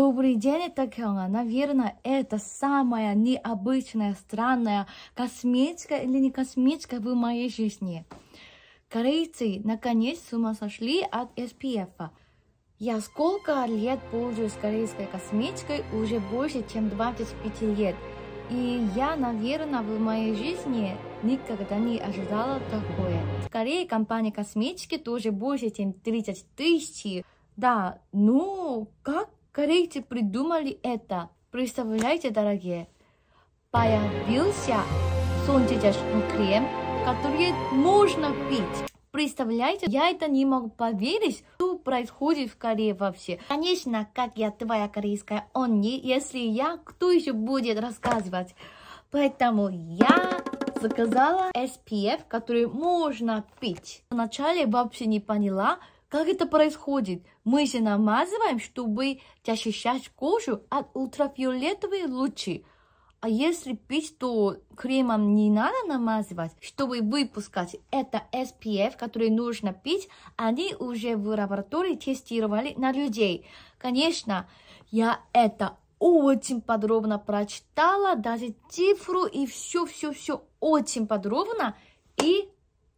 Добрый день, это Наверное, это самая необычная, странная косметика или не косметика в моей жизни. Корейцы наконец с ума сошли от SPF. Я сколько лет пользуюсь корейской косметикой, уже больше, чем 25 лет. И я, наверное, в моей жизни никогда не ожидала такое. Скорее, компания косметики тоже больше, чем 30 тысяч. Да, ну, как Корейцы придумали это. Представляете, дорогие? Появился солнечный крем, который можно пить. Представляете, я это не могу поверить, что происходит в Корее вообще. Конечно, как я твоя корейская он если я, кто еще будет рассказывать? Поэтому я заказала SPF, который можно пить. Вначале вообще не поняла, как это происходит? Мы же намазываем, чтобы защищать кожу от ультрафиолетовых лучей. А если пить, то кремом не надо намазывать, чтобы выпускать. Это SPF, который нужно пить, они уже в лаборатории тестировали на людей. Конечно, я это очень подробно прочитала, даже цифру и все-все-все очень подробно и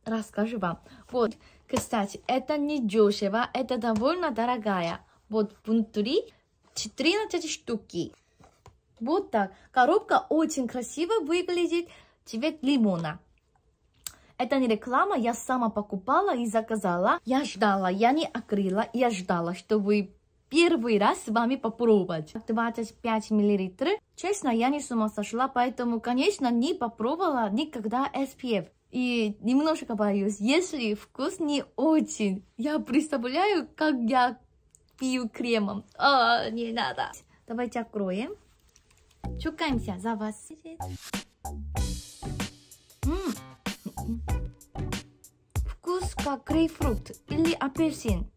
расскажу вам. Вот, кстати, это не дешево, это довольно дорогая. Вот внутри 14 штуки. Вот так. Коробка очень красиво выглядит. Цвет лимона. Это не реклама, я сама покупала и заказала. Я ждала, я не окрыла, я ждала, чтобы первый раз с вами попробовать. 25 миллилитров. Честно, я не с ума сошла, поэтому, конечно, не попробовала никогда SPF и немножко боюсь, если вкус не очень. Я представляю, как я пью кремом. А, не надо. Давайте откроем. Чукаемся за вас. м м Вкус как грейпфрут или апельсин.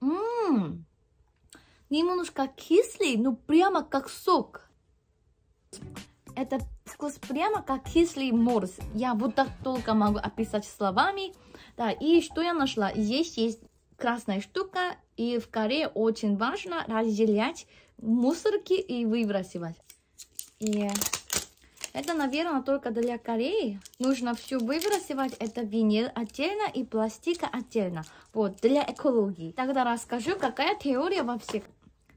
М-м-м. Немножко кислый, но прямо как сок. Это вкус прямо как кислый морс. Я вот так только могу описать словами. Да, и что я нашла? Здесь есть красная штука, и в Корее очень важно разделять мусорки и выбрасывать. И это, наверное, только для Кореи. Нужно все выбрасывать. Это винил отдельно и пластика отдельно. Вот, для экологии. Тогда расскажу, какая теория вообще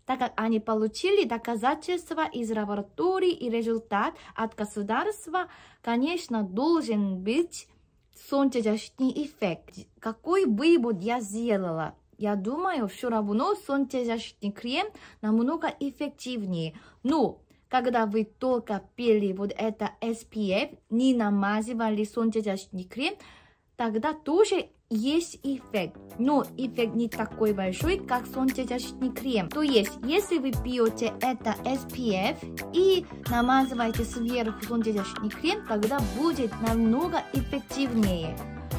так как они получили доказательства из лаборатории и результат от государства, конечно, должен быть солнцезащитный эффект. Какой вывод я сделала? Я думаю, все равно солнцезащитный крем намного эффективнее. Но когда вы только пили вот это SPF, не намазывали солнцезащитный крем, тогда тоже есть эффект, но эффект не такой большой, как солнцезащитный крем. То есть, если вы пьете это SPF и намазываете сверху солнцезащитный крем, тогда будет намного эффективнее.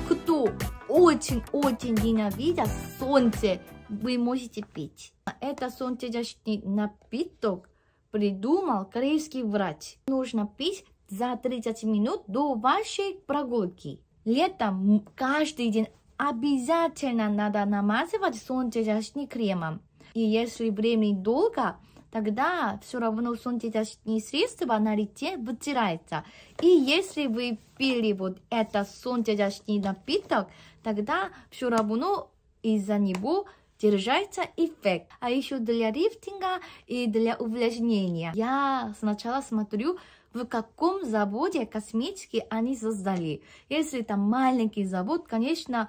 Кто очень-очень ненавидит солнце, вы можете пить. Это солнцезащитный напиток придумал корейский врач. Нужно пить за 30 минут до вашей прогулки. Летом каждый день обязательно надо намазывать солнцезащитный кремом. И если время долго, тогда все равно солнцезащитные средства на лице вытирается. И если вы пили вот этот солнцезащитный напиток, тогда все равно из-за него держаться эффект. А еще для лифтинга и для увлажнения. Я сначала смотрю, в каком заводе косметики они создали. Если там маленький завод, конечно,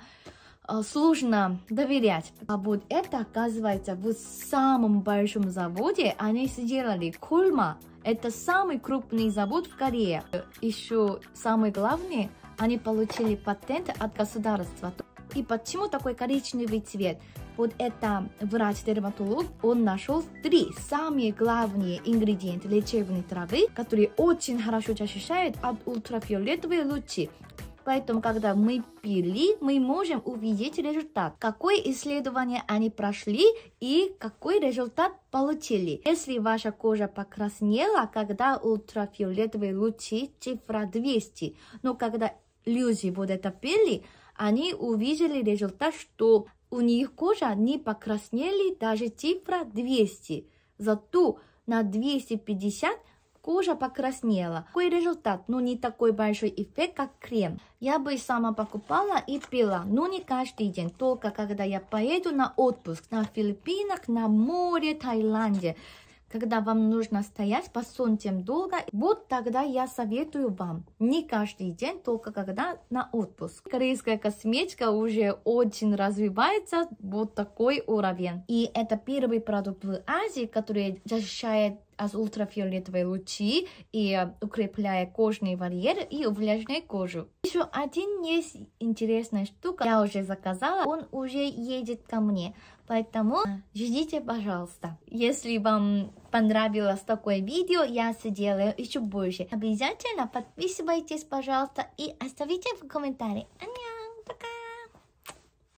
э, сложно доверять. А вот это, оказывается, в самом большом заводе они сделали Кульма. Это самый крупный завод в Корее. Еще самое главное, они получили патент от государства. И почему такой коричневый цвет? Вот это врач-дерматолог, он нашел три самые главные ингредиенты лечебной травы, которые очень хорошо очищают от ультрафиолетовые лучи. Поэтому, когда мы пили, мы можем увидеть результат, какое исследование они прошли и какой результат получили. Если ваша кожа покраснела, когда ультрафиолетовые лучи цифра 200, но когда люди вот это пили, они увидели результат, что у них кожа не покраснели даже цифра 200. Зато на 250 кожа покраснела. Такой результат, но ну, не такой большой эффект, как крем. Я бы сама покупала и пила, но не каждый день, только когда я поеду на отпуск на Филиппинах, на море, Таиланде. Когда вам нужно стоять по солнцем долго, вот тогда я советую вам. Не каждый день, только когда на отпуск. Корейская косметика уже очень развивается, вот такой уровень. И это первый продукт в Азии, который защищает от ультрафиолетовой лучи и укрепляя кожный барьер и увлажняя кожу. Еще один есть интересная штука, я уже заказала, он уже едет ко мне, поэтому ждите, пожалуйста. Если вам понравилось такое видео, я сделаю еще больше. Обязательно подписывайтесь, пожалуйста, и оставите в комментарии.